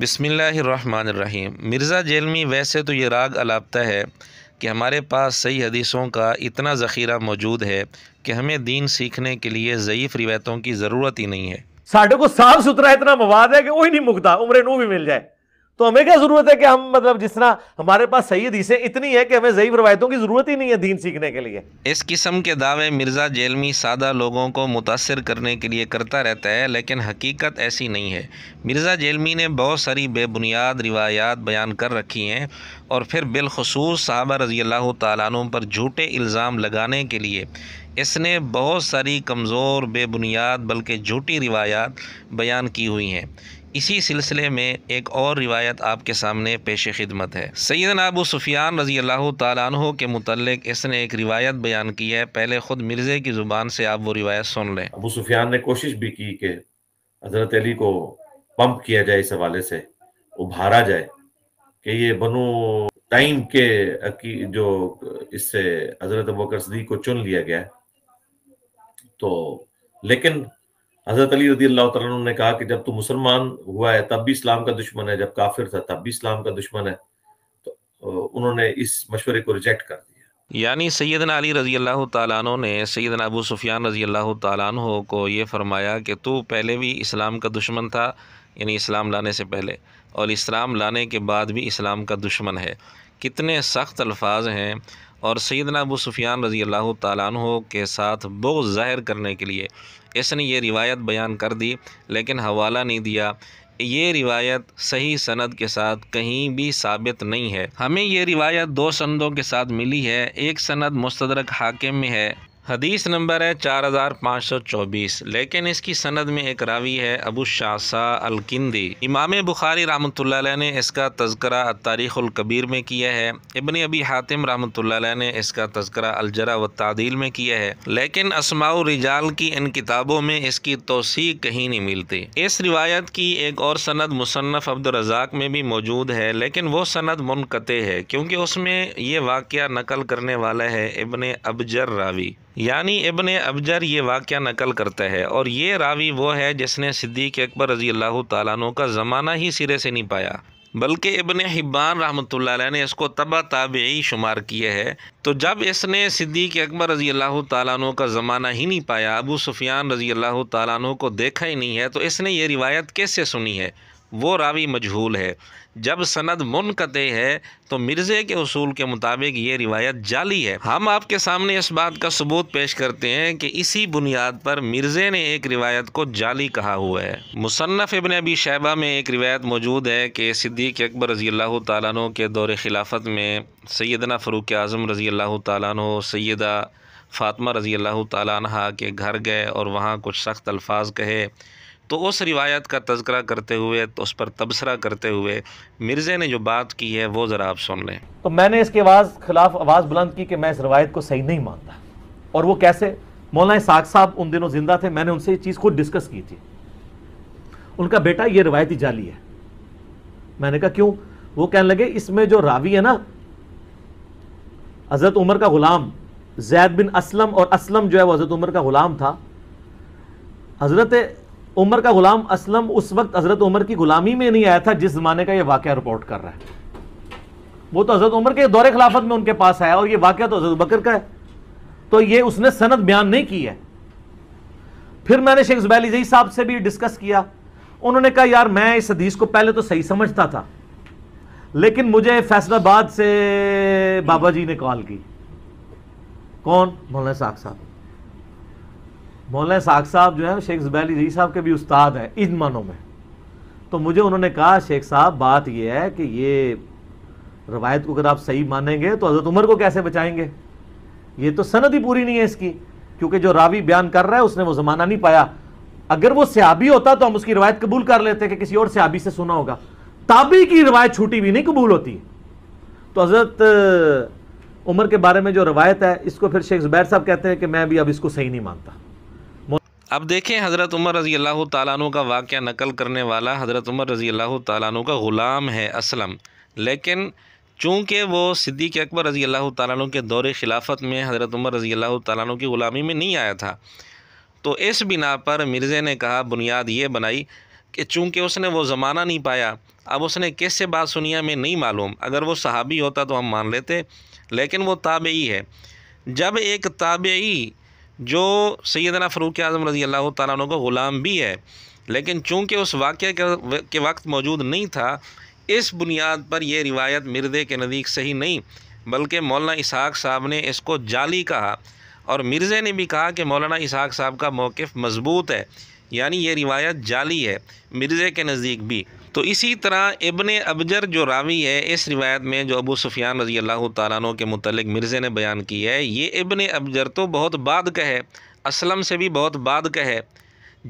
बिसमीम मिर्ज़ा जेलमी वैसे तो ये राग अलापता है कि हमारे पास सही हदीसों का इतना ज़ख़ीरा मौजूद है कि हमें दीन सीखने के लिए ज़यीफ़ रिवायतों की ज़रूरत ही नहीं है साढ़े को साफ़ सुथरा इतना मवाद है कि वही नहीं मुकता उम्र नू भी मिल जाए तो हमें क्या जरूरत है कि हम मतलब जिस तरह हमारे पास सही हदीसें इतनी है कि हमें जयीफ रवायतों की जरूरत ही नहीं है दीन सीखने के लिए इस किस्म के दावे मिर्जा जेलमी सादा लोगों को मुतासर करने के लिए करता रहता है लेकिन हकीकत ऐसी नहीं है मिर्जा जेलमी ने बहुत सारी बेबुनियाद रिवायात बयान कर रखी हैं और फिर बिलखसूस साहबा रजी अल्लाह तुम पर झूठे इल्ज़ाम लगाने के लिए इसने बहुत सारी कमज़ोर बेबुनियाद बल्कि झूठी रिवायात बयान की हुई हैं इसी सिलसिले में एक और रिवायत आपके सामने पेश खिदमत है सैदन अबू सुफियान रजी अल्लाह तु के मतलब इसने एक रिवायत बयान की है पहले ख़ुद मिर्ज़े की ज़ुबान से आप वो रिवायत सुन लें अबू सुफियान ने कोशिश भी की कि हज़रत अली को पंप किया जाए इस हवाले से उभारा जाए कि ये बनो टाइम के जो इससे हजरत बकर सदीक को चुन लिया गया तो लेकिन हजरत अली रजी अल्लाह तु ने कहा कि जब तू मुसलमान हुआ है तब भी इस्लाम का दुश्मन है जब काफिर था तब भी इस्लाम का दुश्मन है तो उन्होंने इस मशवरे को रिजेक्ट कर दिया यानी सैदना अली रज़ी अल्लाह तु ने सैदना अबू सुफियान रज़ी अल्लाह तु को ये फरमाया कि तू पहले भी इस्लाम का दुश्मन था यानी इस्लाम लाने से पहले और इस्लाम लाने के बाद भी इस्लाम का दुश्मन है कितने सख्त अल्फाज हैं और सैदना अबू सुफियान रज़ी अल्लाह तु के साथ बुग ज़ाहिर करने के लिए इसने ये रिवायत बयान कर दी लेकिन हवाला नहीं दिया ये रिवायत सही सनद के साथ कहीं भी साबित नहीं है हमें ये रिवायत दो सनदों के साथ मिली है एक सनद मुस्तरक हाकिम में है हदीस नंबर है चार हज़ार पाँच सौ चौबीस लेकिन इसकी सनद में एक रावी है अबू शासा अलकिंदी इमाम बुखारी रहमत ने इसका तस्करा तारीख़ुल्कबीर में किया है इबन अबी हातिम रहमत ने इसका तस्करा अलजरा व तादील में किया है लेकिन असमाउ रिजाल की इन किताबों में इसकी तोसी कहीं नहीं मिलती इस रिवायत की एक और सनद मुसनफ़ अब्दुलरजाक में भी मौजूद है लेकिन वो सनद मुनक़ है क्योंकि उसमें यह वाक़ नकल करने वाला है इबन अबजर रावी यानी इबन अबजर ये वाक़ नकल करता है और ये रावी वो है जिसने सिद्दीक अकबर रज़ी अल्लाह तु का ज़माना ही सिरे से नहीं पाया बल्कि इबन हिब्बान रहमत ने इसको तबा ताबी शुमार किए है तो जब इसने सिद्दीक अकबर रज़ी अल्लाह तु का ज़माना ही नहीं पाया अबू सुफियान रज़ी अल्लाह तु को देखा ही नहीं है तो इसने ये रिवायत कैसे सुनी है वो रावी मजहूल है जब सनद मुनक़ है तो मिर्ज़े के असूल के मुताबिक ये रिवायत जाली है हम आपके सामने इस बात का सबूत पेश करते हैं कि इसी बुनियाद पर मिर्ज़े ने एक रिवायत को जाली कहा हुआ है मुसन्फ़ इबन अबी शैबा में एक रिवायत मौजूद है कि सिद्दीक अकबर रज़ी अल्लाह तु के दौर खिलाफत में सैदना फ़रूक आज़म रज़ी अल्लाह तु सदा फ़ातमा रज़ी अल्लाह तह के घर गए और वहाँ कुछ सख्त अल्फाज कहे तो उस रिवायत का तस्करा करते हुए तो उस पर तबसरा करते हुए मिर्ज़े ने जो बात की है वो ज़रा आप सुन लें तो मैंने इसके आवाज़ खिलाफ आवाज़ बुलंद की कि मैं इस रवायत को सही नहीं मानता और वो कैसे मौलाना साग साहब उन दिनों ज़िंदा थे मैंने उनसे इस चीज़ खुद डिस्कस की थी उनका बेटा ये रिवायती जाली है मैंने कहा क्यों वो कहने लगे इसमें जो रावी है ना हज़रत उमर का ग़ुलाम जैद बिन असलम और असलम जो है वो हज़रत उमर का ग़ुलाम था हज़रत उमर का गुलाम असलम उस वक्त हज़रत उमर की गुलामी में नहीं आया था जिस ज़माने का ये वाक्य रिपोर्ट कर रहा है वो तो हज़रत उमर के दौरे खिलाफत में उनके पास आया और ये वाक्य तो हज़रत बकर का है तो ये उसने सनद बयान नहीं की है फिर मैंने शेख जुबैल जई साहब से भी डिस्कस किया उन्होंने कहा यार मैं इस हदीस को पहले तो सही समझता था लेकिन मुझे फैसलाबाद से बाबा जी ने कॉल की कौन मौलाना साहब साहब मौलाना साग साहब जो है शेख जुबैर रही साहब के भी उस्ताद हैं इन मानों में तो मुझे उन्होंने कहा शेख साहब बात यह है कि ये रवायत को अगर आप सही मानेंगे तो हज़रत उमर को कैसे बचाएंगे ये तो सनत ही पूरी नहीं है इसकी क्योंकि जो रावी बयान कर रहा है उसने वो ज़माना नहीं पाया अगर वो सयाबी होता तो हम उसकी रवायत कबूल कर लेते कि किसी और सयाबी से सुना होगा ताबी की रवायत छूटी भी नहीं कबूल होती तो हज़रत उमर के बारे में जो रवायत है इसको फिर शेख जुबैर साहब कहते हैं कि मैं भी अब इसको सही नहीं मानता अब देखें हज़रत उमर रज़ी अल्लाह तु का वाक़ नकल करने वाला हज़रत उमर रज़ी अल्लाह तु का ग़ुलाम है असलम लेकिन चूँकि वो सिद्दीक़ अकबर रज़ी अल्लाह तु के दौर खिलाफत में हज़रत उमर रज़ी अल्लाह तु की ग़ुलामी में नहीं आया था तो इस बिना पर मिर्ज़े ने कहा बुनियाद ये बनाई कि चूँकि उसने वो ज़माना नहीं पाया अब उसने किस से बात सुनी है मैं नहीं मालूम अगर वो सहाबी होता तो हम मान लेते लेकिन वो ताबई है जब एक ताबई जो सैदना फ़रूक़ आज़म रज़ी अल्लाह तु का ग़ुलाम भी है लेकिन चूँकि उस वाक़ के वक्त मौजूद नहीं था इस बुनियाद पर यह रिवायत मिर्दे के नज़दीक सही नहीं बल्कि मौलाना इसहाक साहब ने इसको जाली कहा और मिर्ज़े ने भी कहा कि मौलाना इसहाक साहब का मौक़ मज़बूत है यानी ये रिवायत जाली है मिर्ज़े के नज़दीक भी तो इसी तरह इबन अबजर जो रावी है इस रिवायत में जो अबू सुफियान रजी अल्लाह तारानों के मतलब मिर्ज़े ने बयान की है ये इबन अबजर तो बहुत बाद का है असलम से भी बहुत बाद का है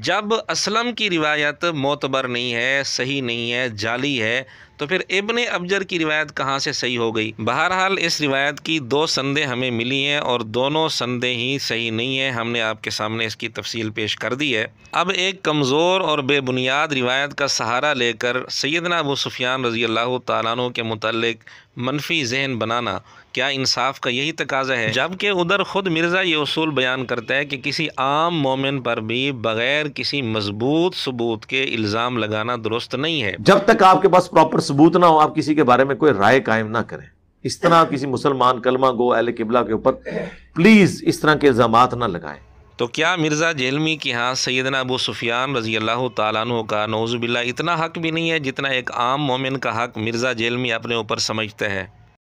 जब असलम की रिवायत मोतबर नहीं है सही नहीं है जाली है तो फिर इबन अबजर की रिवायत कहाँ से सही हो गई बहरहाल इस रिवायत की दो संदेह हमें मिली हैं और दोनों संदेह ही सही नहीं है हमने आपके सामने इसकी तफसील पेश कर दी है अब एक कमज़ोर और बेबुनियाद रिवायत का सहारा लेकर सैदना अबू सुफियान रजी अल्लाह तु के मतलब मनफी जहन बनाना क्या इंसाफ का यही तकाजा है जबकि उधर ख़ुद मिर्ज़ा ये असूल बयान करता है कि किसी आम मोमिन पर भी बगैर किसी मजबूत सबूत के इल्ज़ाम लगाना दुरुस्त नहीं है जब तक आपके पास प्रॉपर सबूत ना हो आप किसी के बारे में कोई राय कायम ना करें इस तरह किसी मुसलमान कलमा गो अल किबला के ऊपर प्लीज़ इस तरह के इल्ज़ाम ना लगाएं तो क्या मिर्ज़ा जेलमी के यहाँ सैदना अबू सुफियान रजी अल्लाह तु का नौज़बिल्ला इतना हक भी नहीं है जितना एक आम मोमिन का हक मिर्ज़ा जेलमी अपने ऊपर समझते हैं